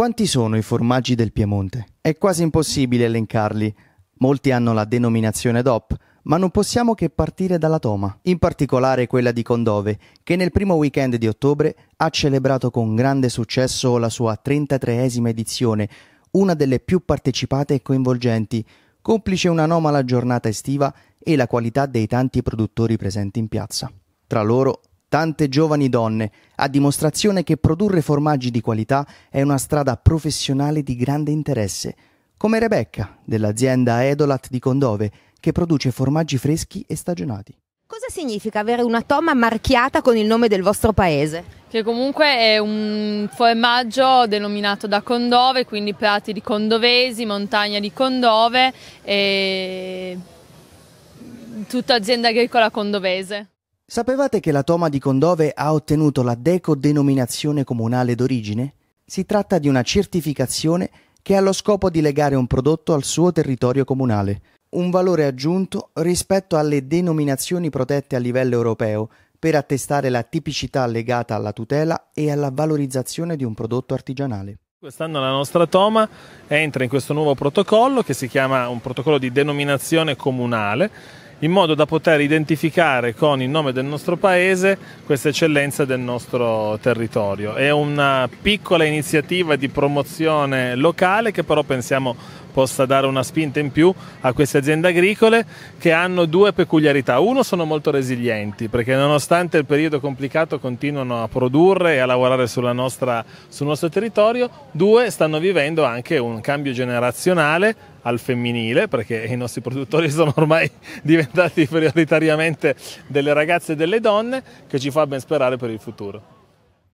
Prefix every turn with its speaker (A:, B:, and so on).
A: Quanti sono i formaggi del Piemonte? È quasi impossibile elencarli. Molti hanno la denominazione DOP, ma non possiamo che partire dalla Toma, in particolare quella di Condove, che nel primo weekend di ottobre ha celebrato con grande successo la sua 33esima edizione, una delle più partecipate e coinvolgenti, complice un'anomala giornata estiva e la qualità dei tanti produttori presenti in piazza. Tra loro tante giovani donne, a dimostrazione che produrre formaggi di qualità è una strada professionale di grande interesse, come Rebecca dell'azienda Edolat di Condove, che produce formaggi freschi e stagionati.
B: Cosa significa avere una toma marchiata con il nome del vostro paese? Che comunque è un formaggio denominato da Condove, quindi prati di Condovesi, montagna di Condove e tutta azienda agricola condovese.
A: Sapevate che la toma di Condove ha ottenuto la Deco-denominazione comunale d'origine? Si tratta di una certificazione che ha lo scopo di legare un prodotto al suo territorio comunale, un valore aggiunto rispetto alle denominazioni protette a livello europeo per attestare la tipicità legata alla tutela e alla valorizzazione di un prodotto artigianale.
C: Quest'anno la nostra toma entra in questo nuovo protocollo che si chiama un protocollo di denominazione comunale in modo da poter identificare con il nome del nostro paese questa eccellenza del nostro territorio. È una piccola iniziativa di promozione locale che però pensiamo possa dare una spinta in più a queste aziende agricole che hanno due peculiarità. Uno sono molto resilienti perché nonostante il periodo complicato continuano a produrre e a lavorare nostra, sul nostro territorio. Due stanno vivendo anche un cambio generazionale al femminile perché i nostri produttori sono ormai diventati prioritariamente delle ragazze e delle donne che ci fa ben sperare per il futuro.